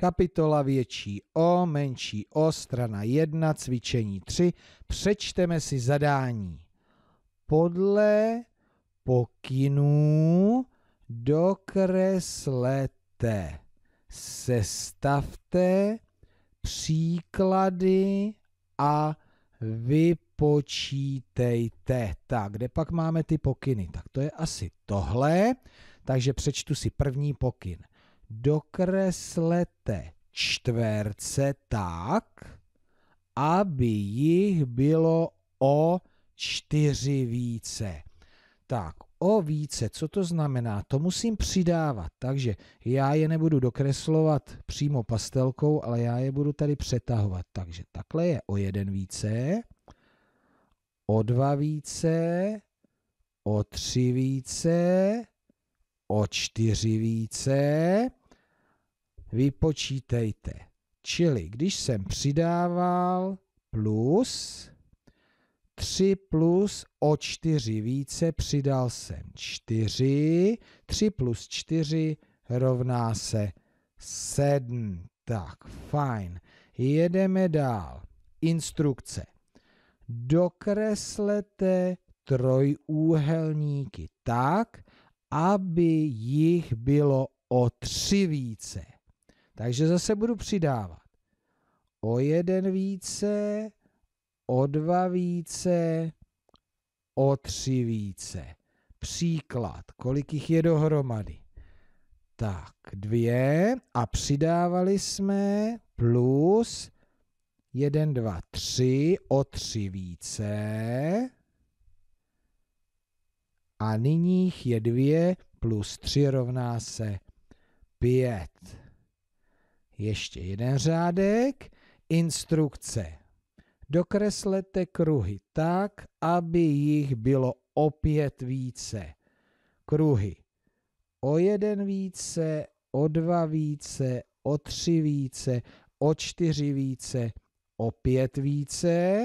Kapitola větší O, menší O, strana 1, cvičení 3. Přečteme si zadání. Podle pokynů dokreslete, sestavte příklady a vypočítejte. Tak, kde pak máme ty pokyny? Tak to je asi tohle, takže přečtu si první pokyn dokreslete čtverce tak, aby jich bylo o čtyři více. Tak, o více, co to znamená? To musím přidávat, takže já je nebudu dokreslovat přímo pastelkou, ale já je budu tady přetahovat. Takže takhle je o jeden více, o dva více, o tři více, o čtyři více vypočítejte. Čili když jsem přidával plus, 3 plus o 4 více, přidal jsem 4, 3 plus 4 rovná se 7. Tak, fajn. Jedeme dál. Instrukce. Dokreslete trojúhelníky tak, aby jich bylo o tři více. Takže zase budu přidávat. O jeden více, o dva více, o tři více. Příklad, kolik jich je dohromady. Tak, dvě a přidávali jsme plus jeden, dva, tři, o tři více. A nyních je dvě plus tři rovná se pět. Ještě jeden řádek. Instrukce. Dokreslete kruhy tak, aby jich bylo opět více. Kruhy. O jeden více, o dva více, o tři více, o čtyři více, o pět více.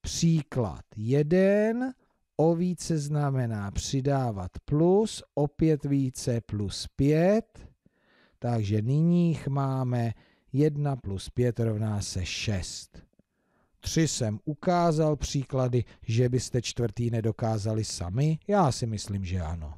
Příklad. Jeden o více znamená přidávat plus, opět více plus pět. Takže nyní máme 1 plus 5 rovná se 6. 3 jsem ukázal příklady, že byste čtvrtý nedokázali sami? Já si myslím, že ano.